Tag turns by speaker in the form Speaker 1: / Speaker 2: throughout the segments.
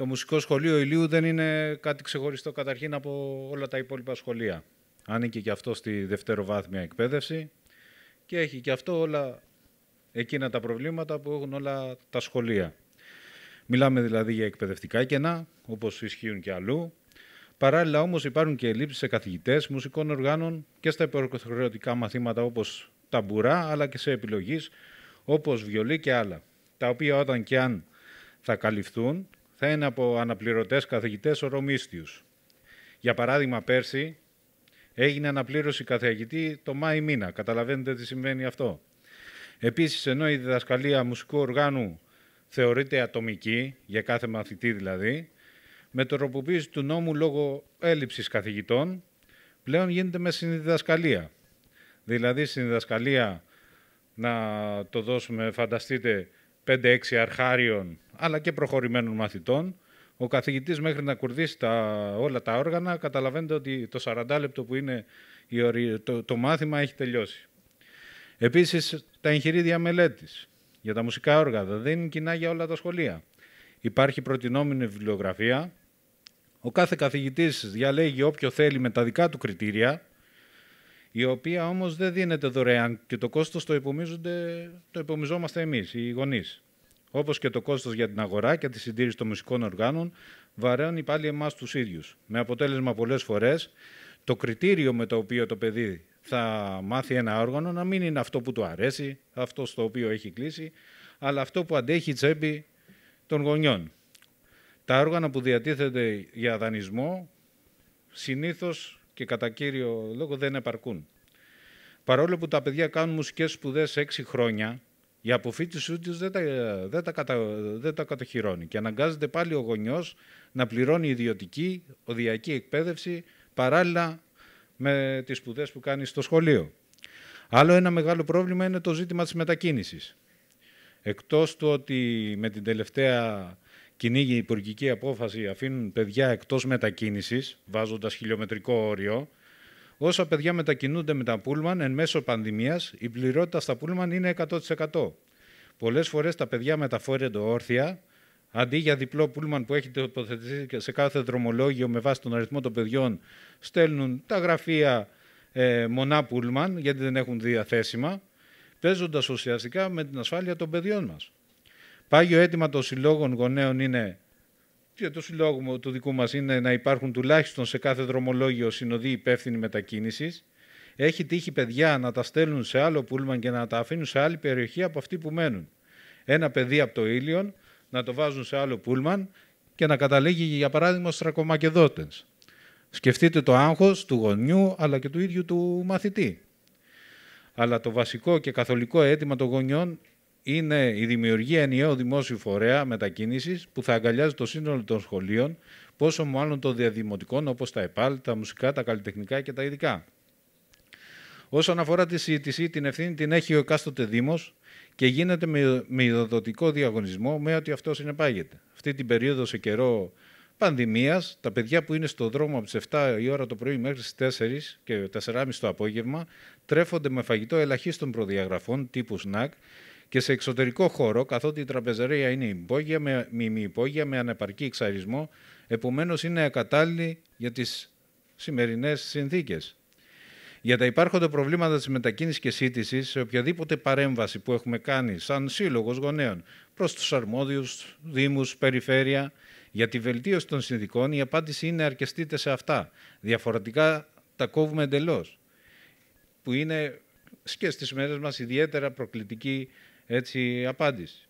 Speaker 1: το μουσικό σχολείο Ηλίου δεν είναι κάτι ξεχωριστό καταρχήν από όλα τα υπόλοιπα σχολεία. Ανήκει και αυτό στη δευτεροβάθμια εκπαίδευση και έχει και αυτό όλα εκείνα τα προβλήματα που έχουν όλα τα σχολεία. Μιλάμε δηλαδή για εκπαιδευτικά κενά, όπως ισχύουν και αλλού. Παράλληλα όμως υπάρχουν και ελλείψεις σε καθηγητές, μουσικών οργάνων και στα υποχρεωτικά μαθήματα όπως μπουρά, αλλά και σε επιλογή, όπως βιολί και άλλα, τα οποία όταν και αν θα καλυφθούν θα είναι από αναπληρωτές καθηγητές ορομίστιους. Για παράδειγμα, πέρσι έγινε αναπλήρωση καθηγητή το Μάη μήνα. Καταλαβαίνετε τι συμβαίνει αυτό. Επίσης, ενώ η διδασκαλία μουσικού οργάνου θεωρείται ατομική, για κάθε μαθητή δηλαδή, με τροποποίηση του νόμου λόγω έλλειψης καθηγητών, πλέον γίνεται με συνδιδασκαλία. Δηλαδή, συνδιδασκαλία, να το δώσουμε, φανταστείτε, 5-6 αρχάριων αλλά και προχωρημένων μαθητών. Ο καθηγητής μέχρι να κουρδίσει τα, όλα τα όργανα καταλαβαίνετε ότι το 40 λεπτό που είναι το, μάθημα έχει τελειώσει. Επίσης τα εγχειρίδια μελέτης για τα μουσικά όργανα δεν είναι κοινά για όλα τα σχολεία. Υπάρχει προτινόμενη βιβλιογραφία. Ο κάθε καθηγητής διαλέγει όποιο θέλει με τα δικά του κριτήρια η οποία όμως δεν δίνεται δωρεάν και το κόστος το, το υπομιζόμαστε εμείς, οι γονείς. Όπως και το κόστος για την αγορά και τη συντήρηση των μουσικών οργάνων βαραίνει πάλι εμάς τους ίδιους. Με αποτέλεσμα πολλές φορές το κριτήριο με το οποίο το παιδί θα μάθει ένα όργανο να μην είναι αυτό που του αρέσει, αυτό στο οποίο έχει κλείσει, αλλά αυτό που αντέχει η τσέπη των γονιών. Τα όργανα που διατίθεται για δανεισμό συνήθως και κατά κύριο λόγο δεν επαρκούν. Παρόλο που τα παιδιά κάνουν μουσικές σπουδές 6 χρόνια, η αποφύτισή τους δεν τα, δεν, δεν τα κατοχυρώνει και αναγκάζεται πάλι ο γονιός να πληρώνει ιδιωτική, οδιακή εκπαίδευση παράλληλα με τις σπουδές που κάνει στο σχολείο. Άλλο ένα μεγάλο πρόβλημα είναι το ζήτημα της μετακίνησης Εκτός του ότι με την τελευταία κυνήγει η υπουργική απόφαση, αφήνουν παιδιά εκτός μετακίνησης, βάζοντας χιλιομετρικό όριο, Όσα παιδιά μετακινούνται με τα πούλμαν εν μέσω πανδημίας, η πληρότητα στα πούλμαν είναι 100%. Πολλές φορές τα παιδιά μεταφέρονται όρθια, αντί για διπλό πούλμαν που έχει τοποθετηθεί σε κάθε δρομολόγιο με βάση τον αριθμό των παιδιών, στέλνουν τα γραφεία ε, μονά πούλμαν, γιατί δεν έχουν διαθέσιμα, παίζοντας ουσιαστικά με την ασφάλεια των παιδιών μας. Πάγιο αίτημα των συλλόγων γονέων είναι και το συλλόγου του δικού μας είναι να υπάρχουν τουλάχιστον σε κάθε δρομολόγιο συνοδοί υπεύθυνοι μετακίνησης. Έχει τύχει παιδιά να τα στέλνουν σε άλλο πούλμαν και να τα αφήνουν σε άλλη περιοχή από αυτή που μένουν. Ένα παιδί από το Ήλιον να το βάζουν σε άλλο πούλμαν και να καταλήγει για παράδειγμα στους Σκεφτείτε το άγχος του γονιού αλλά και του ίδιου του μαθητή. Αλλά το βασικό και καθολικό αίτημα των γονιών είναι η δημιουργία ενιαίου δημόσιου φορέα μετακίνησης που θα αγκαλιάζει το σύνολο των σχολείων, πόσο μάλλον των διαδημοτικών όπως τα ΕΠΑΛ, τα μουσικά, τα καλλιτεχνικά και τα ειδικά. Όσον αφορά τη συζήτηση, την ευθύνη την έχει ο εκάστοτε Δήμος και γίνεται με ειδοδοτικό διαγωνισμό με ό,τι αυτό συνεπάγεται. Αυτή την περίοδο σε καιρό πανδημίας, τα παιδιά που είναι στο δρόμο από τις 7 η ώρα το πρωί μέχρι τις 4 και 4.30 το απόγευμα τρέφονται με φαγητό ελαχίστων προδιαγραφών τύπου snack και σε εξωτερικό χώρο, καθότι η τραπεζαρία είναι υπόγεια με, μη υπόγεια με ανεπαρκή εξαρισμό, επομένως είναι ακατάλληλη για τις σημερινές συνθήκες. Για τα υπάρχοντα προβλήματα της μετακίνησης και σύντησης, σε οποιαδήποτε παρέμβαση που έχουμε κάνει σαν σύλλογος γονέων προς τους αρμόδιους Δήμους, Περιφέρεια, για τη βελτίωση των συνδικών, η απάντηση είναι αρκεστείτε σε αυτά. Διαφορετικά τα κόβουμε εντελώς. Που είναι και στις μέρες μας ιδιαίτερα προκλητική έτσι, απάντηση.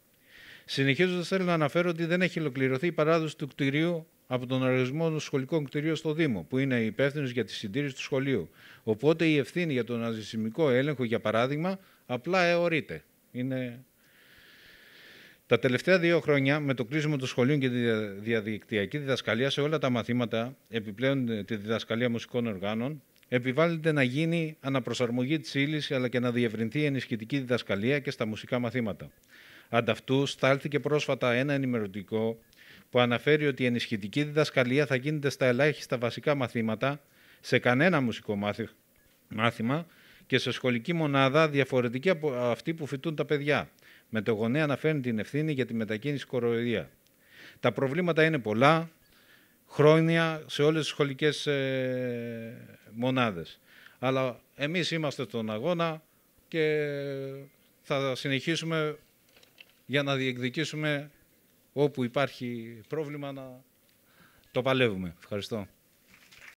Speaker 1: Συνεχίζοντας, θέλω να αναφέρω ότι δεν έχει ολοκληρωθεί η παράδοση του κτηρίου από τον οργανισμό των σχολικών κτηρίων στο Δήμο, που είναι υπεύθυνος για τη συντήρηση του σχολείου. Οπότε η ευθύνη για τον αναζημικό έλεγχο, για παράδειγμα, απλά εωρείται. Είναι... Τα τελευταία δύο χρόνια, με το κλείσιμο των σχολείων και τη διαδικτυακή διδασκαλία σε όλα τα μαθήματα, επιπλέον τη διδασκαλία μουσικών οργάνων, επιβάλλεται να γίνει αναπροσαρμογή της ύλης αλλά και να διευρυνθεί η ενισχυτική διδασκαλία και στα μουσικά μαθήματα. Ανταυτού, στάλθηκε πρόσφατα ένα ενημερωτικό που αναφέρει ότι η ενισχυτική διδασκαλία θα γίνεται στα ελάχιστα βασικά μαθήματα, σε κανένα μουσικό μάθημα και σε σχολική μονάδα διαφορετική από αυτή που φοιτούν τα παιδιά. Με το γονέα να φέρνει την ευθύνη για τη μετακίνηση κοροϊδία. Τα προβλήματα είναι πολλά, χρόνια σε όλες τις σχολικές ε, μονάδες. Αλλά εμείς είμαστε τον αγώνα και θα συνεχίσουμε για να διεκδικήσουμε όπου υπάρχει πρόβλημα να το παλεύουμε. Ευχαριστώ.